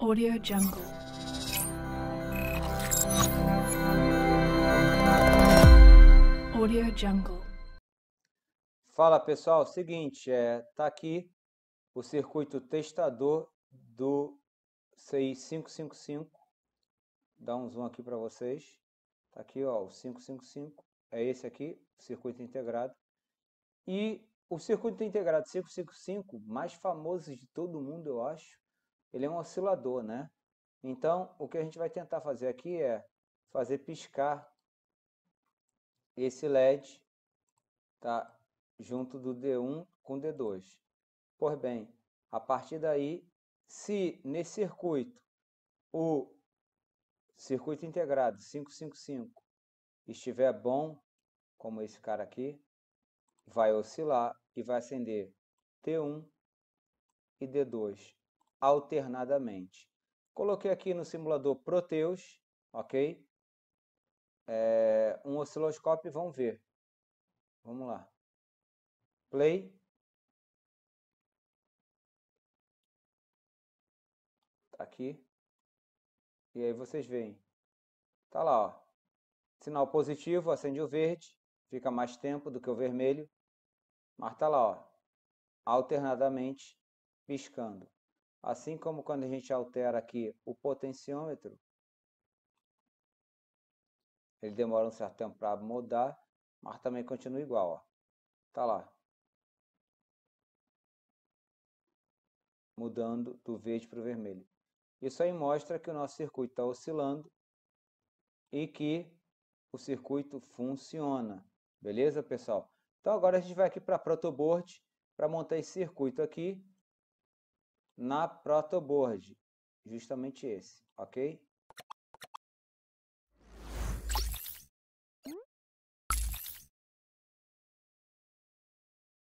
Audio Jungle. Audio Jungle. Fala pessoal, seguinte, é, tá aqui o circuito testador do CI 555. Dá um zoom aqui para vocês. Tá aqui, ó, o 555. É esse aqui, circuito integrado. E o circuito integrado 555, mais famoso de todo mundo, eu acho, ele é um oscilador, né? Então, o que a gente vai tentar fazer aqui é fazer piscar esse LED, tá? Junto do D1 com D2. Por bem, a partir daí, se nesse circuito, o circuito integrado 555 estiver bom, como esse cara aqui, vai oscilar e vai acender T1 e D2 alternadamente. Coloquei aqui no simulador Proteus, ok? É, um osciloscópio e vamos ver. Vamos lá. Play. Tá aqui. E aí vocês veem. Tá lá, ó. Sinal positivo, acende o verde. Fica mais tempo do que o vermelho. Mas tá lá, ó. Alternadamente piscando. Assim como quando a gente altera aqui o potenciômetro, ele demora um certo tempo para mudar, mas também continua igual, ó. Tá lá. Mudando do verde para o vermelho. Isso aí mostra que o nosso circuito está oscilando e que o circuito funciona. Beleza, pessoal? Então agora a gente vai aqui para protoboard para montar esse circuito aqui na protoboard, justamente esse, ok?